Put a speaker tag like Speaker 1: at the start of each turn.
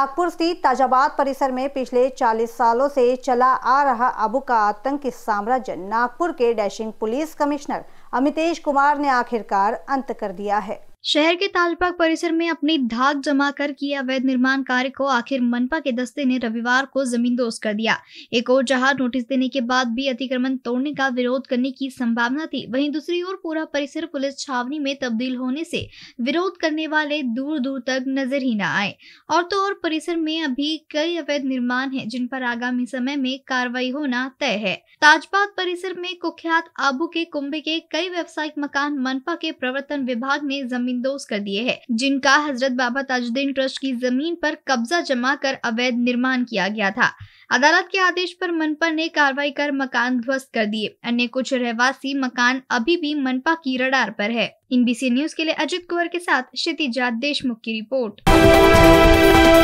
Speaker 1: नागपुर स्थित ताजाबाद परिसर में पिछले 40 सालों से चला आ रहा अबू का आतंकी साम्राज्य नागपुर के dashing police commissioner Amitesh Kumar ने आखिरकार अंत कर
Speaker 2: दिया
Speaker 3: है शहर के तालपाक परिसर में अपनी धाक जमा कर किए अवैध निर्माण कार्य को आखिर मनपा के दस्ते ने रविवार को जमीन दोस्त कर दिया एक और जहां नोटिस देने के बाद भी अतिक्रमण तोड़ने का विरोध करने की संभावना थी वहीं दूसरी ओर पूरा परिसर पुलिस छावनी में तब्दील होने से विरोध करने वाले दूर दूर तक नजर ही न आए और तो और परिसर में अभी कई अवैध निर्माण है जिन पर आगामी समय में कार्रवाई होना तय है ताजपात परिसर में कुख्यात आबू के कुंभे के कई व्यावसायिक मकान मनपा के प्रवर्तन विभाग ने जमीन जमींदोज कर दिए है जिनका हजरत बाबा ताजुद्दीन ट्रस्ट की जमीन पर कब्जा जमा कर अवैध निर्माण किया गया था अदालत के आदेश पर मनपा ने कार्रवाई कर मकान ध्वस्त कर दिए अन्य कुछ रहवासी मकान अभी भी मनपा की रडार पर है इन न्यूज के लिए अजित कुंवर के साथ क्षितिजा देशमुख की रिपोर्ट